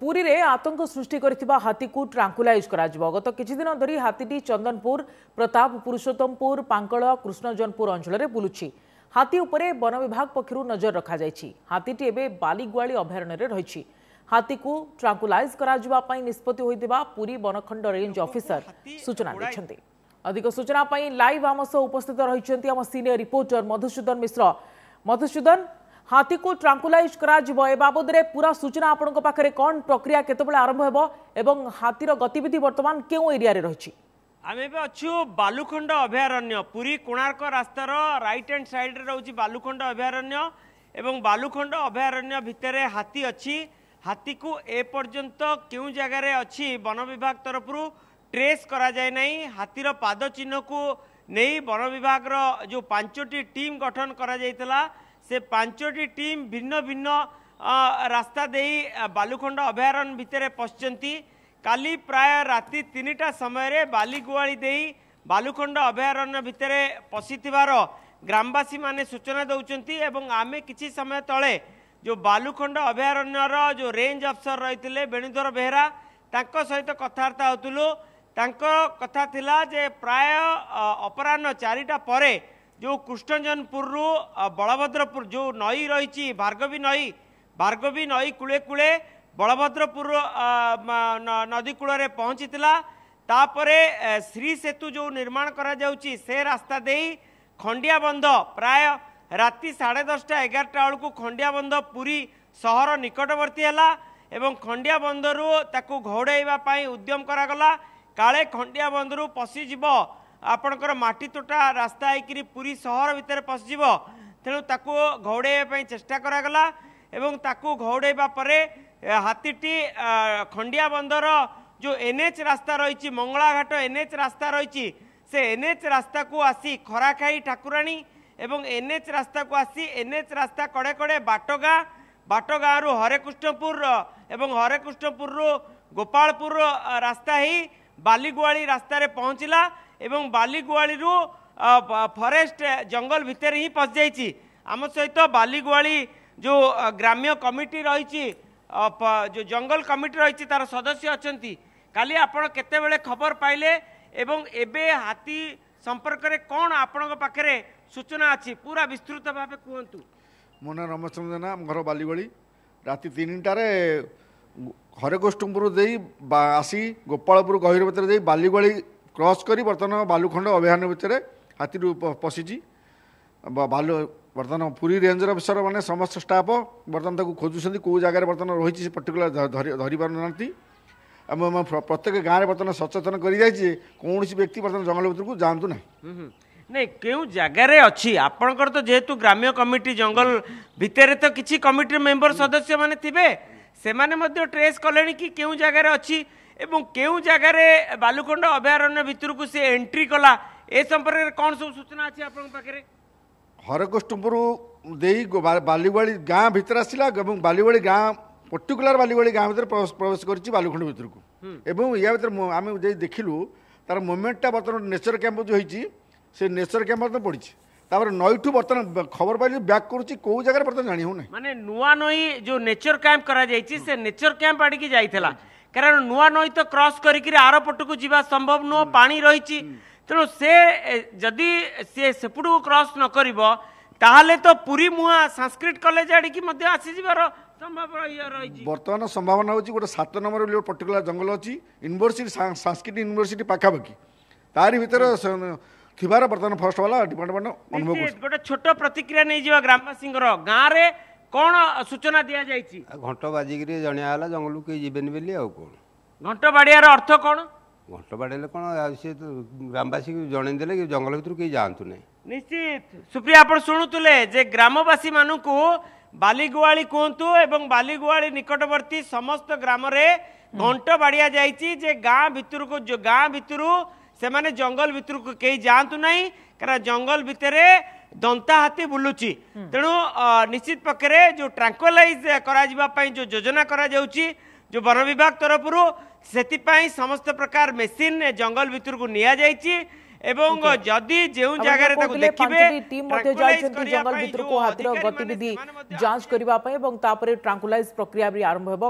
পুরীরে আতঙ্ক সৃষ্টি করে হাতীকু ট্রাঙ্কুলাইজ করা গত কিছুদিন ধর হাতীটি চন্দনপুর প্রতাপ পুরুষোত্তমপুর পাঙ্কল কৃষ্ণজনপুর অঞ্চলের বুলুছি হাতি উপরে বন বিভাগ পক্ষ নজর রখাযাই হাতিটি এবে বালিগুয়াড়ি অভয়ারণ্যের রয়েছে হাতীকু ট্রাঙ্কুলাইজ করা নিষ্পতি হয়ে পুরী বনখণ্ড রেঞ্জ অফিসর সূচনা দিয়েছেন অধিক সূচনা লাইভ আম সহ উপস্থিত রয়েছেন আমার সিনিয়র রিপোর্টর মধুসূদন মিশ্র মধুসূদন ହାତୀକୁ ଟ୍ରାଙ୍କୁଲାଇଜ୍ କରାଯିବ ଏ ବାବଦରେ ପୁରା ସୂଚନା ଆପଣଙ୍କ ପାଖରେ କ'ଣ ପ୍ରକ୍ରିୟା କେତେବେଳେ ଆରମ୍ଭ ହେବ ଏବଂ ହାତୀର ଗତିବିଧି ବର୍ତ୍ତମାନ କେଉଁ ଏରିଆରେ ରହିଛି ଆମେ ଏବେ ଅଛୁ ବାଲୁଖଣ୍ଡ ଅଭୟାରଣ୍ୟ ପୁରୀ କୋଣାର୍କ ରାସ୍ତାର ରାଇଟ୍ ହ୍ୟାଣ୍ଡ ସାଇଡ଼୍ରେ ରହୁଛି ବାଲୁଖଣ୍ଡ ଅଭୟାରଣ୍ୟ ଏବଂ ବାଲୁଖଣ୍ଡ ଅଭୟାରଣ୍ୟ ଭିତରେ ହାତୀ ଅଛି ହାତୀକୁ ଏପର୍ଯ୍ୟନ୍ତ କେଉଁ ଜାଗାରେ ଅଛି ବନ ବିଭାଗ ତରଫରୁ ଟ୍ରେସ୍ କରାଯାଏ ନାହିଁ ହାତୀର ପାଦ ଚିହ୍ନକୁ ନେଇ ବନ ବିଭାଗର ଯେଉଁ ପାଞ୍ଚଟି ଟିମ୍ ଗଠନ କରାଯାଇଥିଲା ସେ ପାଞ୍ଚଟି ଟିମ୍ ଭିନ୍ନ ଭିନ୍ନ ରାସ୍ତା ଦେଇ ବାଲୁଖଣ୍ଡ ଅଭୟାରଣ୍ୟ ଭିତରେ ପଶିଛନ୍ତି କାଲି ପ୍ରାୟ ରାତି ତିନିଟା ସମୟରେ ବାଲିଗୁଆଳି ଦେଇ ବାଲୁଖଣ୍ଡ ଅଭୟାରଣ୍ୟ ଭିତରେ ପଶିଥିବାର ଗ୍ରାମବାସୀମାନେ ସୂଚନା ଦେଉଛନ୍ତି ଏବଂ ଆମେ କିଛି ସମୟ ତଳେ ଯେଉଁ ବାଲୁଖଣ୍ଡ ଅଭୟାରଣ୍ୟର ଯେଉଁ ରେଞ୍ଜ ଅଫିସର ରହିଥିଲେ ବେଣୁଧର ବେହେରା ତାଙ୍କ ସହିତ କଥାବାର୍ତ୍ତା ହେଉଥିଲୁ ତାଙ୍କ କଥା ଥିଲା ଯେ ପ୍ରାୟ ଅପରାହ୍ନ ଚାରିଟା ପରେ जो कृष्णजनपुर रु बलभद्रपुर जो नई रही भार्गवी नई भार्गवी नई कूले कूले बलभद्रपुर नदीकूल पहुँची तापर श्री सेतु जो निर्माण करा करा से रास्ता दे खंडिया बंध प्राय राति साढ़े दसटा एगारटा बेलू खंडिया बंध पूरी सहर निकटवर्ती खंडिया बंधर ताकू घोड़ाइवाई उद्यम करागला काले खंडिया बंधर पशिजी ଆପଣଙ୍କର ମାଟି ତୋଟା ରାସ୍ତା ହେଇକିରି ପୁରୀ ସହର ଭିତରେ ପଶିଯିବ ତେଣୁ ତାକୁ ଘଉଡ଼ାଇବା ପାଇଁ ଚେଷ୍ଟା କରାଗଲା ଏବଂ ତାକୁ ଘଉଡ଼ାଇବା ପରେ ହାତୀଟି ଖଣ୍ଡିଆ ବନ୍ଦର ଯେଉଁ ଏନ୍ ଏଚ୍ ରାସ୍ତା ରହିଛି ମଙ୍ଗଳାଘାଟ ଏନ୍ ଏଚ୍ ରାସ୍ତା ରହିଛି ସେ ଏନ୍ ଏଚ୍ ରାସ୍ତାକୁ ଆସି ଖରାଖାଇ ଠାକୁରାଣୀ ଏବଂ ଏନ୍ ଏଚ୍ ରାସ୍ତାକୁ ଆସି ଏନ୍ ଏଚ୍ ରାସ୍ତା କଡ଼େ କଡ଼େ ବାଟଗାଁ ବାଟଗାଁରୁ ହରେକୃଷ୍ଣପୁର ଏବଂ ହରେକୃଷ୍ଣପୁରରୁ ଗୋପାଳପୁର ରାସ୍ତା ହେଇ ବାଲିଗୁଆଳି ରାସ୍ତାରେ ପହଞ୍ଚିଲା ଏବଂ ବାଲିଗୁଆଳିରୁ ଫରେଷ୍ଟ ଜଙ୍ଗଲ ଭିତରେ ହିଁ ପଶିଯାଇଛି ଆମ ସହିତ ବାଲିଗୁଆଳି ଯେଉଁ ଗ୍ରାମ୍ୟ କମିଟି ରହିଛି ଯେଉଁ ଜଙ୍ଗଲ କମିଟି ରହିଛି ତାର ସଦସ୍ୟ ଅଛନ୍ତି କାଲି ଆପଣ କେତେବେଳେ ଖବର ପାଇଲେ ଏବଂ ଏବେ ହାତୀ ସମ୍ପର୍କରେ କ'ଣ ଆପଣଙ୍କ ପାଖରେ ସୂଚନା ଅଛି ପୁରା ବିସ୍ତୃତ ଭାବେ କୁହନ୍ତୁ ମୋ ନାଁ ରମେଶଚନ୍ଦ୍ର ଜେନା ଆମ ଘର ବାଲିଗୋଳି ରାତି ତିନିଟାରେ ହରେ ଗୋଷ୍ଠୀପୁର ଦେଇ ଆସି ଗୋପାଳପୁର ଗହୀର ଭିତରେ ଦେଇ ବାଲିଗୋଳି କ୍ରସ୍ କରି ବର୍ତ୍ତମାନ ବାଲୁଖଣ୍ଡ ଅଭୟାରଣ୍ୟ ଭିତରେ ହାତୀରୁ ପଶିଛି ବାଲୁ ବର୍ତ୍ତମାନ ପୁରୀ ରେଞ୍ଜର ଅଫିସର ମାନେ ସମସ୍ତ ଷ୍ଟାଫ୍ ବର୍ତ୍ତମାନ ତାକୁ ଖୋଜୁଛନ୍ତି କେଉଁ ଜାଗାରେ ବର୍ତ୍ତମାନ ରହିଛି ସେ ପର୍ଟିକୁଲାର ଧରିପାରୁନାହାନ୍ତି ଏବଂ ପ୍ରତ୍ୟେକ ଗାଁରେ ବର୍ତ୍ତମାନ ସଚେତନ କରିଯାଇଛି ଯେ କୌଣସି ବ୍ୟକ୍ତି ବର୍ତ୍ତମାନ ଜଙ୍ଗଲ ଭିତରକୁ ଯାଆନ୍ତୁ ନାହିଁ ନାଇଁ କେଉଁ ଜାଗାରେ ଅଛି ଆପଣଙ୍କର ତ ଯେହେତୁ ଗ୍ରାମ୍ୟ କମିଟି ଜଙ୍ଗଲ ଭିତରେ ତ କିଛି କମିଟିର ମେମ୍ବର ସଦସ୍ୟମାନେ ଥିବେ ସେମାନେ ମଧ୍ୟ ଟ୍ରେସ୍ କଲେଣି କି କେଉଁ ଜାଗାରେ ଅଛି এবং কেউ জায়গায় বালুকোণ্ড অভয়ারণ্য ভিতরক সে এন্ট্রি কলা এ সম্পর্কে কম সব সূচনা আছে আপনার পাখে হরকোষ্টপুর দেই বালিবাড়ি গাঁ ভিতরে আসলা এবং বালিবাড়ি গাঁ পর্টিকুলার বালিবাড়ি গাঁ ভিতরে প্রবেশ করেছি বালুখণ্ড ভিতরক এবং ইয়া ভিতরে আমি যে দেখিলু তার মুভমেন্টটা বর্তমান নেচর ক্যাম্প যে হয়েছি সে নেচর ক্যাম্প বর্তমান পড়ছে তারপরে নইঠু বর্তমান খবর পাই ব্যাক করছি কেউ জায়গায় বর্তমান জানি হো না মানে নূয়া নই যে নেচর ক্যাম্প করা যাইছি সে নেচর ক্যাম্প আড়ি যাই କାରଣ ନୂଆ ନଈ ତ କ୍ରସ୍ କରିକିରି ଆର ପଟକୁ ଯିବା ସମ୍ଭବ ନୁହଁ ପାଣି ରହିଛି ତେଣୁ ସେ ଯଦି ସେ ସେପଟକୁ କ୍ରସ୍ ନ କରିବ ତାହେଲେ ତ ପୁରୀ ମୁହାଁ ସାଂସ୍କ୍ରିଟ କଲେଜ ଆଡ଼ିକି ମଧ୍ୟ ଆସିଯିବାର ବର୍ତ୍ତମାନ ସମ୍ଭାବନା ହେଉଛି ଗୋଟେ ସାତ ନମ୍ବର ବୋଲି ପର୍ଟିକୁଲାର ଜଙ୍ଗଲ ଅଛି ୟୁନିଭର୍ସିଟି ସାଂସ୍କ୍ରିଟ ୟୁନିଭର୍ସିଟି ପାଖାପାଖି ତାରି ଭିତରେ ଥିବାର ବର୍ତ୍ତମାନ ଫାର୍ଷ୍ଟ ବାଲା ଡିପାର୍ଟମେଣ୍ଟ ଅନୁଭବ ଗୋଟେ ଛୋଟ ପ୍ରତିକ୍ରିୟା ନେଇଯିବା ଗ୍ରାମବାସୀଙ୍କର ଗାଁରେ କଣ ସୂଚନା ଦିଆଯାଇଛି ଘଣ୍ଟ ବାଜିକିରି ଜଣିଆ ହେଲା ଜଙ୍ଗଲକୁ କେହି ଯିବେନି ବୋଲି ଆଉ କ'ଣ ଘଣ୍ଟ ବାଡ଼ିଆର ଅର୍ଥ କ'ଣ ଘଣ୍ଟ ବାଡ଼େଇଲେ କ'ଣ ସେ ତ ଗ୍ରାମବାସୀକୁ ଜଣେଇ ଦେଲେ ଜଙ୍ଗଲ ଭିତରୁ କେହି ଯାଆନ୍ତୁ ନାହିଁ ନିଶ୍ଚିତ ସୁପ୍ରିୟା ଆପଣ ଶୁଣୁଥିଲେ ଯେ ଗ୍ରାମବାସୀମାନଙ୍କୁ ବାଲିଗୁଆଳି କୁହନ୍ତୁ ଏବଂ ବାଲିଗୁଆଳି ନିକଟବର୍ତ୍ତୀ ସମସ୍ତ ଗ୍ରାମରେ ଘଣ୍ଟ ବାଡ଼ିଆ ଯାଇଛି ଯେ ଗାଁ ଭିତରକୁ ଗାଁ ଭିତରୁ ସେମାନେ ଜଙ୍ଗଲ ଭିତରକୁ କେହି ଯାଆନ୍ତୁ ନାହିଁ କାରଣ ଜଙ୍ଗଲ ଭିତରେ ଦନ୍ତା ହାତୀ ବୁଲୁଛି ତେଣୁ ନିଶ୍ଚିତ ପକ୍ଷରେ ଯେଉଁ ଟ୍ରାଙ୍କଲାଇଜ୍ କରାଯିବା ପାଇଁ ଯେଉଁ ଯୋଜନା କରାଯାଉଛି ଯେଉଁ ବନ ବିଭାଗ ତରଫରୁ ସେଥିପାଇଁ ସମସ୍ତ ପ୍ରକାର ମେସିନ୍ ଜଙ୍ଗଲ ଭିତରକୁ ନିଆଯାଇଛି এবং যদি যে জায়গায় তাকে দেখিবে টিম মধ্যে যাইছেন জঙ্গল ভিতরকু হাতির গতিবিধি যাঞ্চ করিবা পাই এবং তারপরে ট্রাঙ্কুলাইজ প্রক্রিয়া বি আরম্ভ হব